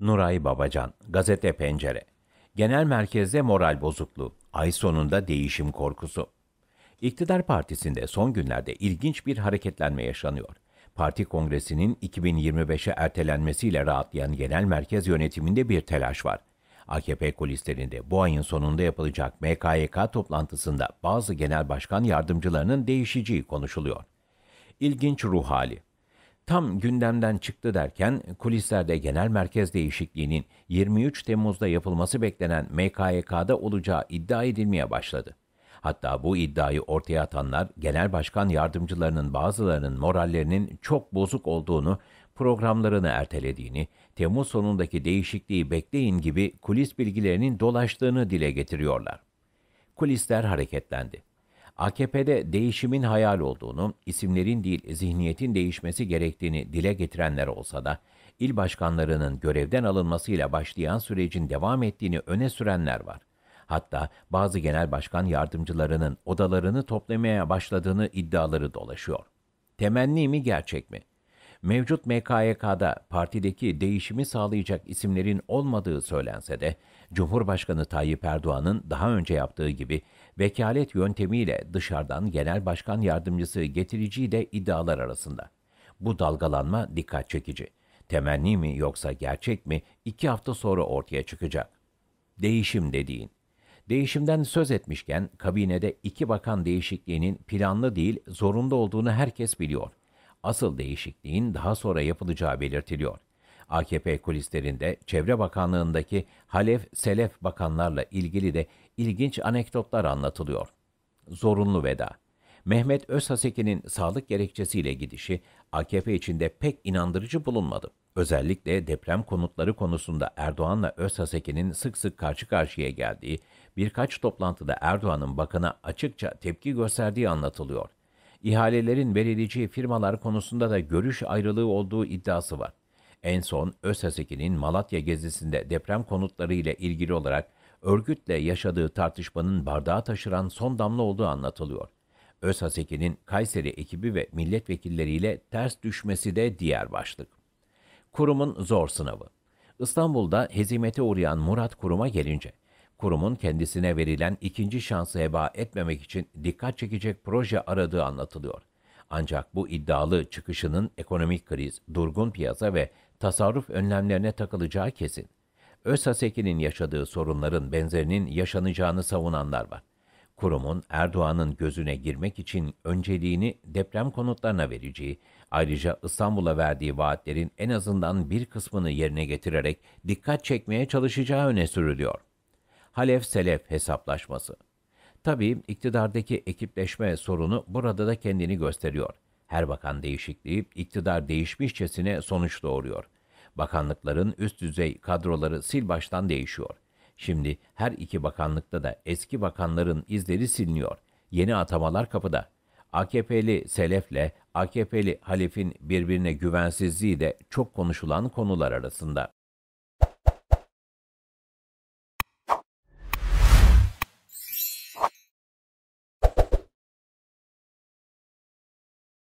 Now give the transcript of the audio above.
Nuray Babacan, Gazete Pencere. Genel merkezde moral bozukluğu, ay sonunda değişim korkusu. İktidar partisinde son günlerde ilginç bir hareketlenme yaşanıyor. Parti kongresinin 2025'e ertelenmesiyle rahatlayan genel merkez yönetiminde bir telaş var. AKP kulislerinde bu ayın sonunda yapılacak MKYK toplantısında bazı genel başkan yardımcılarının değişeceği konuşuluyor. İlginç ruh hali tam gündemden çıktı derken kulislerde genel merkez değişikliğinin 23 Temmuz'da yapılması beklenen MKYK'da olacağı iddia edilmeye başladı. Hatta bu iddiayı ortaya atanlar genel başkan yardımcılarının bazılarının morallerinin çok bozuk olduğunu, programlarını ertelediğini, Temmuz sonundaki değişikliği bekleyin gibi kulis bilgilerinin dolaştığını dile getiriyorlar. Kulisler hareketlendi. AKP'de değişimin hayal olduğunu, isimlerin değil zihniyetin değişmesi gerektiğini dile getirenler olsa da, il başkanlarının görevden alınmasıyla başlayan sürecin devam ettiğini öne sürenler var. Hatta bazı genel başkan yardımcılarının odalarını toplamaya başladığını iddiaları dolaşıyor. Temenni mi gerçek mi? mevcut MKYK'da partideki değişimi sağlayacak isimlerin olmadığı söylense de, Cumhurbaşkanı Tayyip Erdoğan'ın daha önce yaptığı gibi vekalet yöntemiyle dışarıdan genel başkan yardımcısı getiriciyi de iddialar arasında. Bu dalgalanma dikkat çekici. Temenni mi yoksa gerçek mi iki hafta sonra ortaya çıkacak. Değişim dediğin. Değişimden söz etmişken kabinede iki bakan değişikliğinin planlı değil zorunda olduğunu herkes biliyor asıl değişikliğin daha sonra yapılacağı belirtiliyor. AKP kulislerinde Çevre Bakanlığındaki Halef Selef bakanlarla ilgili de ilginç anekdotlar anlatılıyor. Zorunlu veda. Mehmet Özhaseki'nin sağlık gerekçesiyle gidişi AKP içinde pek inandırıcı bulunmadı. Özellikle deprem konutları konusunda Erdoğan'la Özhaseki'nin sık sık karşı karşıya geldiği, birkaç toplantıda Erdoğan'ın bakana açıkça tepki gösterdiği anlatılıyor. İhalelerin verileceği firmalar konusunda da görüş ayrılığı olduğu iddiası var. En son Özhaseki'nin Malatya gezisinde deprem konutları ile ilgili olarak örgütle yaşadığı tartışmanın bardağı taşıran son damla olduğu anlatılıyor. Özhaseki'nin Kayseri ekibi ve milletvekilleriyle ters düşmesi de diğer başlık. Kurumun zor sınavı İstanbul'da hezimete uğrayan Murat Kurum'a gelince kurumun kendisine verilen ikinci şansı heba etmemek için dikkat çekecek proje aradığı anlatılıyor. Ancak bu iddialı çıkışının ekonomik kriz, durgun piyasa ve tasarruf önlemlerine takılacağı kesin. Özhaseki'nin yaşadığı sorunların benzerinin yaşanacağını savunanlar var. Kurumun Erdoğan'ın gözüne girmek için önceliğini deprem konutlarına vereceği, ayrıca İstanbul'a verdiği vaatlerin en azından bir kısmını yerine getirerek dikkat çekmeye çalışacağı öne sürülüyor. Halef-Selef hesaplaşması. Tabii iktidardaki ekipleşme sorunu burada da kendini gösteriyor. Her bakan değişikliği iktidar değişmişçesine sonuç doğuruyor. Bakanlıkların üst düzey kadroları sil baştan değişiyor. Şimdi her iki bakanlıkta da eski bakanların izleri siliniyor. Yeni atamalar kapıda. AKP'li Selef'le AKP'li Halif'in birbirine güvensizliği de çok konuşulan konular arasında.